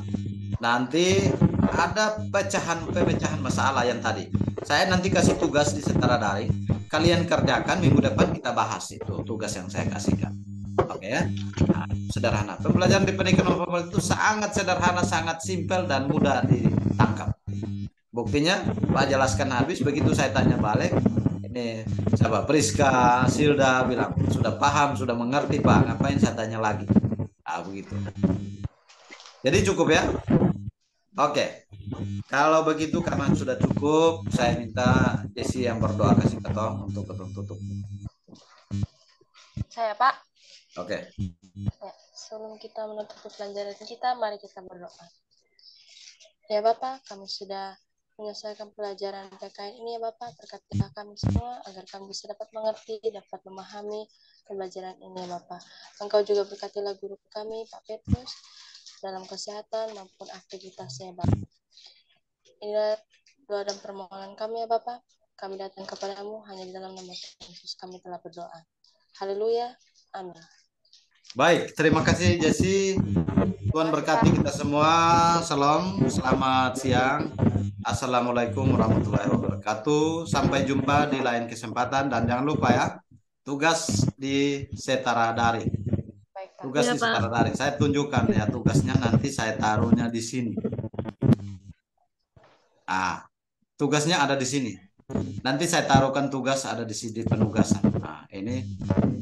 nanti ada pecahan pemecahan masalah yang tadi saya nanti kasih tugas di setara daring kalian kerjakan minggu depan kita bahas itu tugas yang saya kasihkan oke okay, ya nah, sederhana pembelajaran di pendidikan formal itu sangat sederhana sangat simpel dan mudah ditangkap buktinya Pak jelaskan habis begitu saya tanya balik siapa sahabat Priska, Silda bilang sudah paham, sudah mengerti pak, ngapain saya tanya lagi? Ah begitu. Jadi cukup ya. Oke, kalau begitu karena sudah cukup, saya minta Desi yang berdoa kasih ketong untuk ketong tutup. Saya pak. Oke. Ya, sebelum kita menutup pelajaran kita, mari kita berdoa. Ya Bapak, kami sudah menyelesaikan pelajaran PKN ini ya Bapak, berkati kami semua agar kami bisa dapat mengerti, dapat memahami pelajaran ini ya Bapak. Engkau juga berkatilah guru kami, Pak Petrus, dalam kesehatan maupun aktivitasnya ya, Bapak. Inilah doa dan permohonan kami ya Bapak. Kami datang kepadamu hanya di dalam nama Tuhan Yesus kami telah berdoa. Haleluya. Amin. Baik, terima kasih Jesse. Tuhan berkati kita semua. Salam, selamat siang. Assalamualaikum warahmatullahi wabarakatuh. Sampai jumpa di lain kesempatan dan jangan lupa ya tugas di setara dari. Tugas iya, di setara dari. Saya tunjukkan ya tugasnya nanti saya taruhnya di sini. Ah, tugasnya ada di sini nanti saya taruhkan tugas ada di sini penugasan. Nah, ini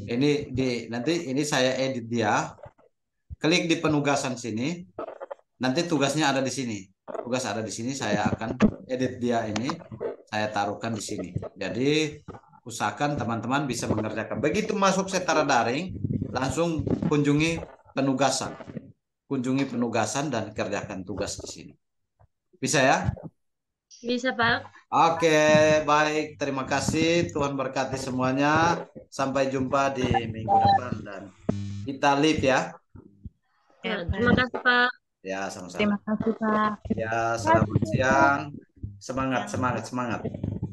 ini di nanti ini saya edit dia. Klik di penugasan sini. Nanti tugasnya ada di sini. Tugas ada di sini saya akan edit dia ini saya taruhkan di sini. Jadi usahakan teman-teman bisa mengerjakan. Begitu masuk setara daring, langsung kunjungi penugasan. Kunjungi penugasan dan kerjakan tugas di sini. Bisa ya? Bisa, Pak. Oke, baik. Terima kasih. Tuhan berkati semuanya. Sampai jumpa di minggu depan dan kita live ya. ya terima kasih Pak. Ya, sama-sama. Terima kasih Pak. Ya, selamat siang. Semangat, semangat, semangat.